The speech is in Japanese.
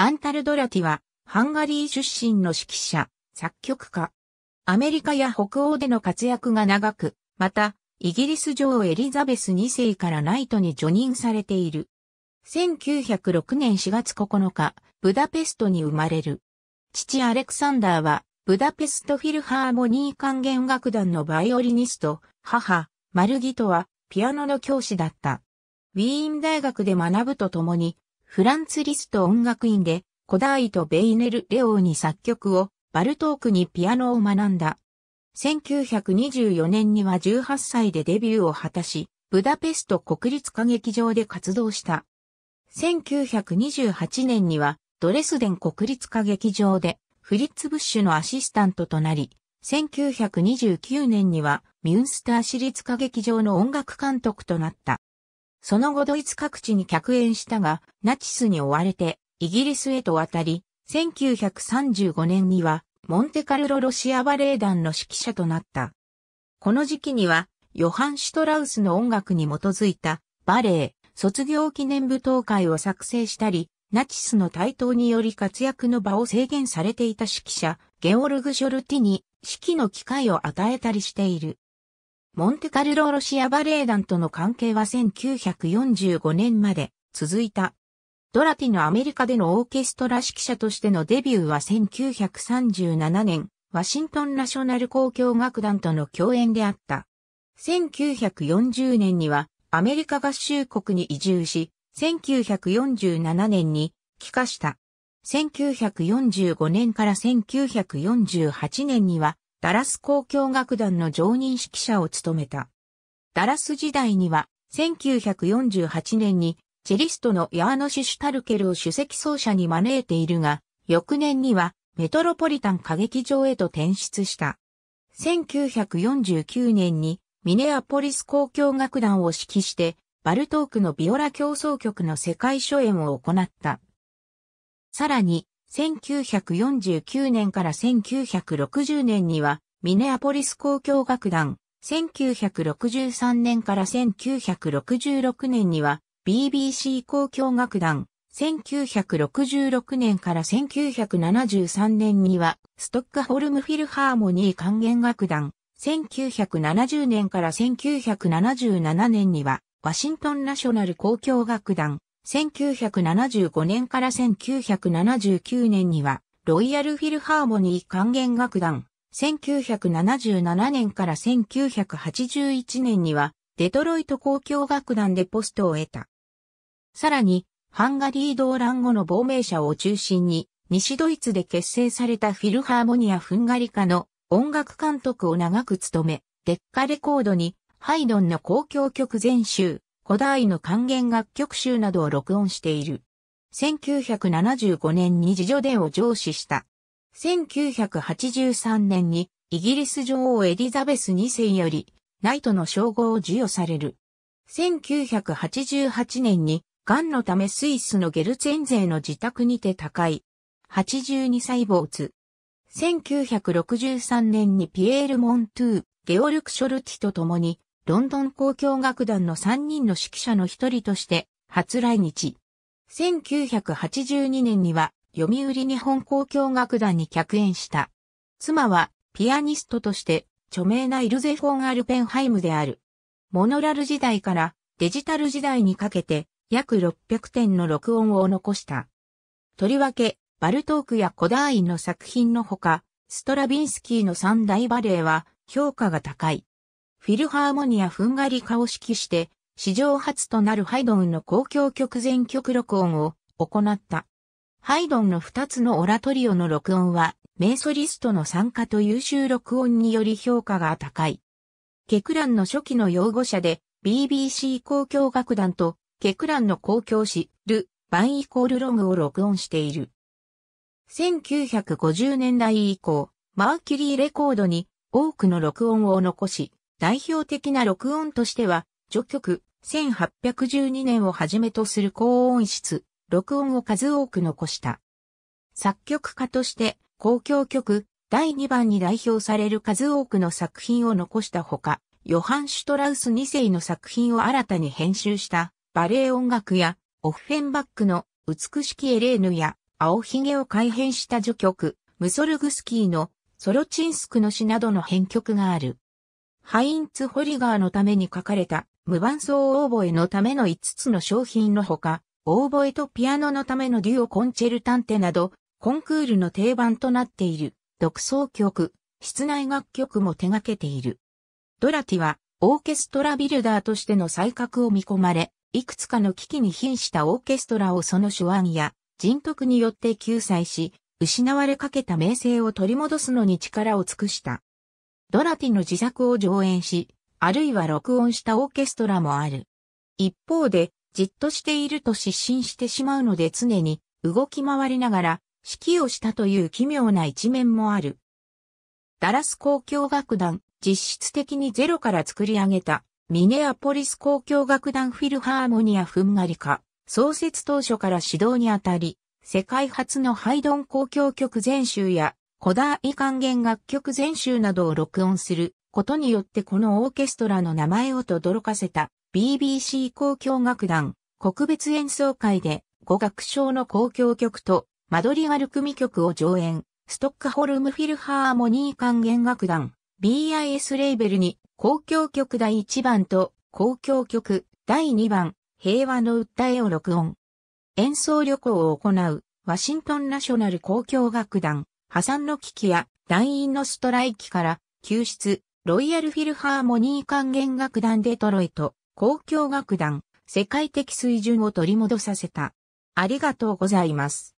アンタルドラティは、ハンガリー出身の指揮者、作曲家。アメリカや北欧での活躍が長く、また、イギリス女王エリザベス2世からナイトに除任されている。1906年4月9日、ブダペストに生まれる。父アレクサンダーは、ブダペストフィルハーモニー管弦楽団のバイオリニスト、母、マルギトは、ピアノの教師だった。ウィーン大学で学ぶとともに、フランツ・リスト音楽院で、コダーイとベイネル・レオーに作曲を、バルトークにピアノを学んだ。1924年には18歳でデビューを果たし、ブダペスト国立歌劇場で活動した。1928年には、ドレスデン国立歌劇場で、フリッツ・ブッシュのアシスタントとなり、1929年には、ミュンスター市立歌劇場の音楽監督となった。その後ドイツ各地に客演したが、ナチスに追われて、イギリスへと渡り、1935年には、モンテカルロロシアバレエ団の指揮者となった。この時期には、ヨハン・シュトラウスの音楽に基づいた、バレエ、卒業記念舞踏会を作成したり、ナチスの台頭により活躍の場を制限されていた指揮者、ゲオルグ・ショルティに指揮の機会を与えたりしている。モンテカルロロシアバレエ団との関係は1945年まで続いた。ドラティのアメリカでのオーケストラ指揮者としてのデビューは1937年、ワシントンナショナル交響楽団との共演であった。1940年にはアメリカ合衆国に移住し、1947年に帰化した。1945年から1948年にはダラス交響楽団の常任指揮者を務めた。ダラス時代には、1948年に、チェリストのヤーノシュ・シュタルケルを首席奏者に招いているが、翌年には、メトロポリタン歌劇場へと転出した。1949年に、ミネアポリス交響楽団を指揮して、バルトークのビオラ競争曲の世界初演を行った。さらに、1949年から1960年には、ミネアポリス交響楽団、1963年から1966年には、BBC 交響楽団、1966年から1973年には、ストックホルムフィルハーモニー管弦楽団、1970年から1977年には、ワシントンナショナル交響楽団、1975年から1979年には、ロイヤルフィルハーモニー管弦楽団、1977年から1981年には、デトロイト公共楽団でポストを得た。さらに、ハンガリー動乱後の亡命者を中心に、西ドイツで結成されたフィルハーモニア・フンガリカの音楽監督を長く務め、デッカレコードに、ハイドンの公共曲全集、古代の還元楽曲集などを録音している。1975年に自助伝を上司した。1983年にイギリス女王エリザベス2世よりナイトの称号を授与される。1988年に癌のためスイスのゲルツェンゼの自宅にて高い。82歳没。1963年にピエール・モントゥー、ゲオルク・ショルティと共にロンドン交響楽団の3人の指揮者の一人として初来日。1982年には読売日本交響楽団に客演した。妻はピアニストとして著名なイルゼフォン・アルペンハイムである。モノラル時代からデジタル時代にかけて約600点の録音を残した。とりわけ、バルトークやコダーイの作品のほか、ストラビンスキーの三大バレエは評価が高い。フィルハーモニア・ふんがり化を指揮して、史上初となるハイドンの公共曲全曲録音を行った。ハイドンの2つのオラトリオの録音は、メイソリストの参加と優秀録音により評価が高い。ケクランの初期の擁護者で、BBC 公共楽団と、ケクランの公共誌、ル・バンイコールロングを録音している。1950年代以降、マーキュリーレコードに多くの録音を残し、代表的な録音としては、序曲、1812年をはじめとする高音質、録音を数多く残した。作曲家として、公共曲、第2番に代表される数多くの作品を残したほか、ヨハン・シュトラウス2世の作品を新たに編集したバレエ音楽やオフェンバックの美しきエレーヌや青ひげを改編した序曲、ムソルグスキーのソロチンスクの詩などの編曲がある。ハインツ・ホリガーのために書かれた、無伴奏オーボエのための5つの商品のほか、オーボエとピアノのためのデュオ・コンチェルタンテなど、コンクールの定番となっている、独奏曲、室内楽曲も手掛けている。ドラティは、オーケストラビルダーとしての才覚を見込まれ、いくつかの危機に瀕したオーケストラをその手腕や人徳によって救済し、失われかけた名声を取り戻すのに力を尽くした。ドラティの自作を上演し、あるいは録音したオーケストラもある。一方で、じっとしていると失神してしまうので常に動き回りながら指揮をしたという奇妙な一面もある。ダラス交響楽団、実質的にゼロから作り上げたミネアポリス交響楽団フィルハーモニアふんがりか、創設当初から指導にあたり、世界初のハイドン交響曲全集や小田井還元楽曲全集などを録音することによってこのオーケストラの名前を轟かせた BBC 交響楽団国別演奏会で語学賞の交響曲とマドリガル組曲を上演、ストックホルムフィルハーモニー管弦楽団 BIS レーベルに交響曲第1番と交響曲第2番平和の訴えを録音。演奏旅行を行うワシントンナショナル交響楽団破産の危機や団員のストライキから救出、ロイヤルフィルハーモニー管弦楽団デトロイト、公共楽団、世界的水準を取り戻させた。ありがとうございます。